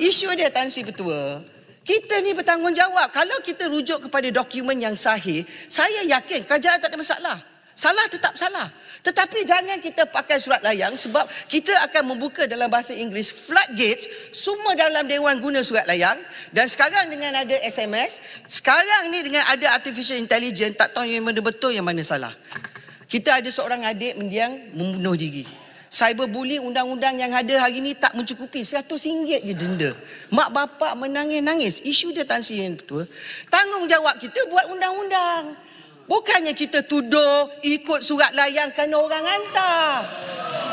Isu dia Tan Sri Petua. Kita ni bertanggungjawab. Kalau kita rujuk kepada dokumen yang sahih, saya yakin kerajaan tak ada masalah. Salah tetap salah. Tetapi jangan kita pakai surat layang sebab kita akan membuka dalam bahasa Inggeris floodgates semua dalam dewan guna surat layang dan sekarang dengan ada SMS, sekarang ni dengan ada artificial intelligence tak tahu yang mana betul yang mana salah. Kita ada seorang adik mendiang membunuh diri. Cyberbullying undang-undang yang ada hari ini tak mencukupi. satu 100 je denda. Mak bapak menangis-nangis. Isu dia Tan Sri Yang Ketua. Tanggungjawab kita buat undang-undang. Bukannya kita tuduh ikut surat layang kerana orang hantar.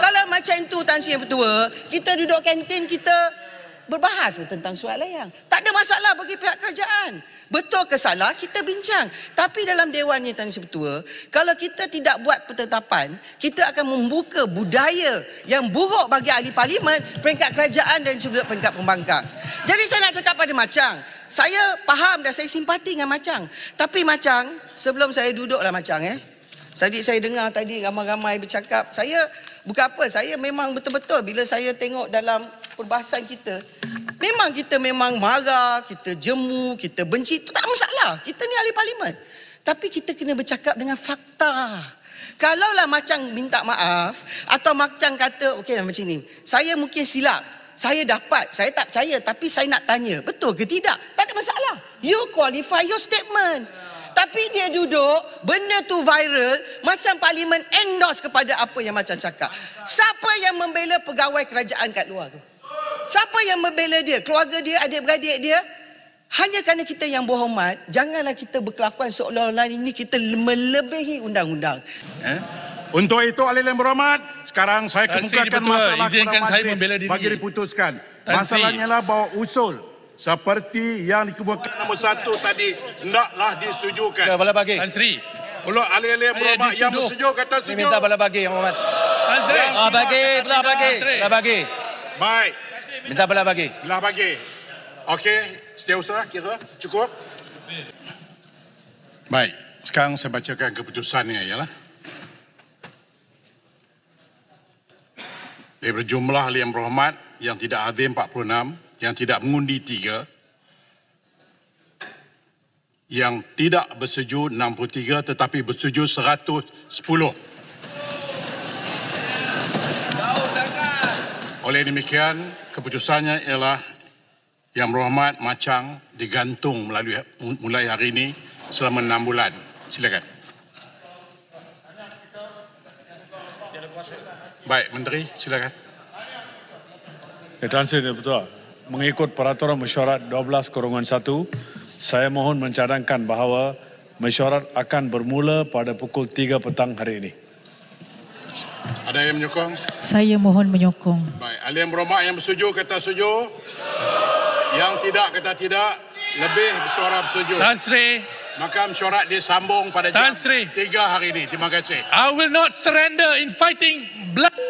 Kalau macam itu Tan Sri Yang Ketua, kita duduk kantin kita berbahas tentang surat layang. Tak ada masalah bagi pihak kerajaan. Betul ke salah, kita bincang. Tapi dalam Dewan ni Tuan Sebetua, kalau kita tidak buat pertetapan, kita akan membuka budaya yang buruk bagi ahli parlimen, peringkat kerajaan dan juga peringkat pembangkang. Jadi saya nak cakap pada Macang, saya faham dan saya simpati dengan Macang. Tapi Macang, sebelum saya duduklah Macang eh, tadi saya dengar tadi ramai-ramai bercakap, saya... Bukan apa, saya memang betul-betul bila saya tengok dalam perbahasan kita, memang kita memang marah, kita jemu, kita benci, itu tak masalah. Kita ni ahli parlimen. Tapi kita kena bercakap dengan fakta. Kalaulah macam minta maaf atau macam kata, okey macam ni, saya mungkin silap. Saya dapat, saya tak percaya tapi saya nak tanya, betul ke tidak? Tak ada masalah. You qualify your statement. Tapi dia duduk, benda tu viral, macam parlimen endorse kepada apa yang macam cakap. Siapa yang membela pegawai kerajaan kat luar tu? Siapa yang membela dia? Keluarga dia, adik-beradik dia? Hanya kerana kita yang berhormat, janganlah kita berkelakuan seolah-olah ini kita melebihi undang-undang. Ha? Untuk itu, ahli yang berhormat, sekarang saya kemukakan masalah kepada bagi diputuskan. Masalahnya lah bawa usul seperti yang dikemukakan nombor satu tadi hendaklah disetujukan. Ya, bala bagi. Tan Sri. Pula ahli-ahli berhormat yang bersetuju kata setuju. Minta bala bagi yang hormat. Tan Sri. Ah, bagi, bagi, bagi. Bila bagi. Baik. Minta bala bagi. Bila bagi. Okey, setiausaha kira cukup. Baik, sekarang saya bacakan keputusannya ialah. Dari jumlah ahli yang berhormat yang tidak hadir 46, yang tidak mengundi tiga, yang tidak bersetuju 63 tetapi bersetuju 110. Oleh demikian, keputusannya ialah Yang Berhormat Macang digantung melalui mulai hari ini selama enam bulan. Silakan. Baik, Menteri, silakan. Ya, Tuan betul mengikut peraturan mesyuarat 12 kurungan 1, saya mohon mencadangkan bahawa mesyuarat akan bermula pada pukul 3 petang hari ini. Ada yang menyokong? Saya mohon menyokong. Baik, ahli yang berhormat yang bersetuju kata suju. Yang tidak kata tidak, lebih bersuara bersetuju. Tan Sri, maka mesyuarat disambung pada jam Sri. 3 hari ini. Terima kasih. I will not surrender in fighting blood.